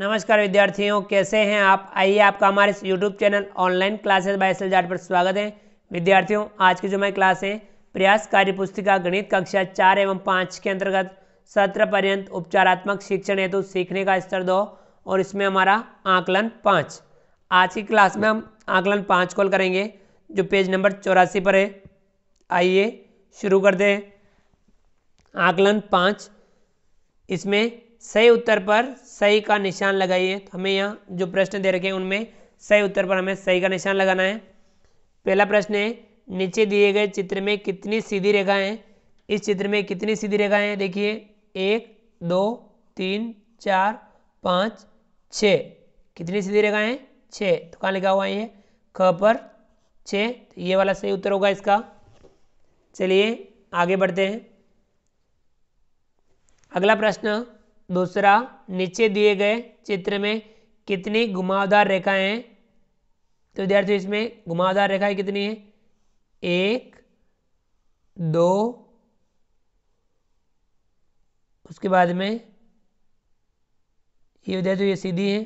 नमस्कार विद्यार्थियों कैसे हैं आप आइए आपका हमारे इस YouTube channel online classes by S पर स्वागत है विद्यार्थियों आज की जो मैं क्लास है प्रयास कार्य पुस्तिका गणित कक्षा चार एवं पाँच के अंतर्गत सत्र पर्यंत उपचारात्मक शिक्षण हेतु सीखने का स्तर दो और इसमें हमारा आकलन पाँच आज की क्लास में हम आकलन पाँच कॉल करेंगे जो पेज नंबर चौरासी पर है आइए शुरू कर दें आकलन पाँच इसमें सही उत्तर पर सही का निशान लगाइए तो हमें यहाँ जो प्रश्न दे रखे हैं उनमें सही उत्तर पर हमें सही का निशान लगाना है पहला प्रश्न है नीचे दिए गए चित्र में कितनी सीधी रेखाएं हैं इस चित्र में कितनी सीधी रेखाएं हैं देखिए एक दो तीन चार पाँच छ कितनी सीधी रेखाएं हैं छः तो कहाँ लिखा हुआ है ये ख पर छः तो ये वाला सही उत्तर होगा इसका चलिए आगे बढ़ते हैं अगला प्रश्न दूसरा नीचे दिए गए चित्र में कितनी घुमावदार रेखाएं हैं तो विद्यार्थियों इसमें घुमावदार रेखाएं कितनी है एक दो उसके बाद में ये विद्यार्थी ये सीधी है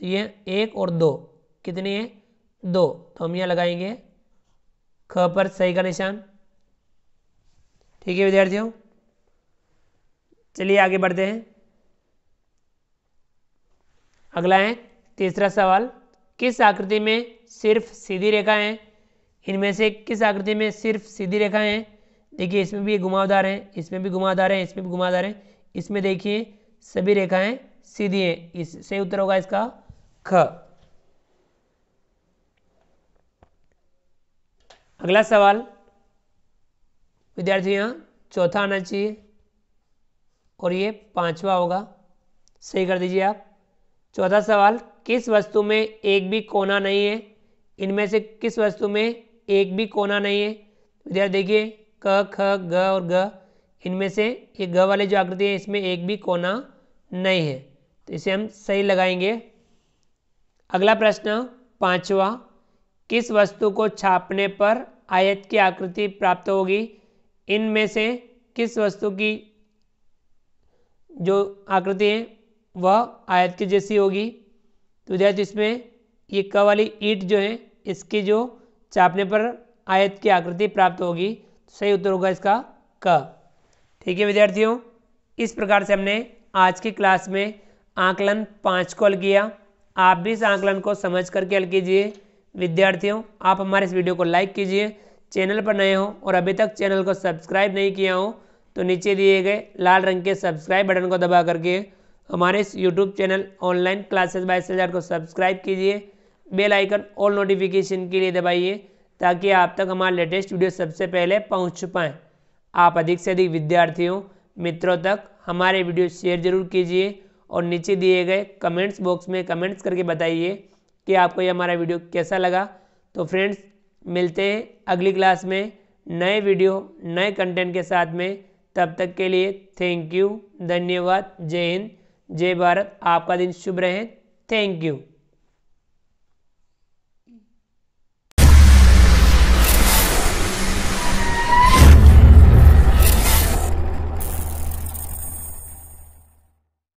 तो ये एक और दो कितनी है दो तो हम यहाँ लगाएंगे ख पर सही का निशान ठीक है विद्यार्थियों चलिए आगे बढ़ते हैं अगला है तीसरा सवाल किस आकृति में सिर्फ सीधी रेखाएं हैं इनमें से किस आकृति में सिर्फ सीधी रेखाएं हैं देखिए इसमें भी घुमावदार हैं इसमें भी घुमावदार हैं इसमें भी घुमावदार हैं इसमें देखिए सभी रेखाएं सीधी हैं इस सही उत्तर होगा इसका ख अगला सवाल विद्यार्थी यहाँ चौथा आना चाहिए और ये पांचवा होगा सही कर दीजिए आप चौथा सवाल किस वस्तु में एक भी कोना नहीं है इनमें से किस वस्तु में एक भी कोना नहीं है विद्यार्थी देखिए क ख ग और ग इनमें से ये ग वाले जो आकृति है इसमें एक भी कोना नहीं है तो इसे हम सही लगाएंगे अगला प्रश्न पांचवा किस वस्तु को छापने पर आयत की आकृति प्राप्त होगी इनमें से किस वस्तु की जो आकृति है वह आयत के जैसी होगी तो जैसे इसमें ये क वाली ईट जो है इसके जो चापने पर आयत की आकृति प्राप्त होगी सही उत्तर होगा इसका क ठीक है विद्यार्थियों इस प्रकार से हमने आज की क्लास में आंकलन पाँच को हल किया आप भी इस आंकलन को समझ करके हल कीजिए विद्यार्थियों आप हमारे इस वीडियो को लाइक कीजिए चैनल पर नए हो और अभी तक चैनल को सब्सक्राइब नहीं किया हो तो नीचे दिए गए लाल रंग के सब्सक्राइब बटन को दबा करके हमारे इस यूट्यूब चैनल ऑनलाइन क्लासेस बाईस हज़ार को सब्सक्राइब कीजिए बेल आइकन ऑल नोटिफिकेशन के लिए दबाइए ताकि आप तक हमारे लेटेस्ट वीडियो सबसे पहले पहुंच पाएँ आप अधिक से अधिक विद्यार्थियों मित्रों तक हमारे वीडियो शेयर जरूर कीजिए और नीचे दिए गए कमेंट्स बॉक्स में कमेंट्स करके बताइए कि आपको ये हमारा वीडियो कैसा लगा तो फ्रेंड्स मिलते हैं अगली क्लास में नए वीडियो नए कंटेंट के साथ में तब तक के लिए थैंक यू धन्यवाद जय हिंद जय भारत आपका दिन शुभ रहे थैंक यू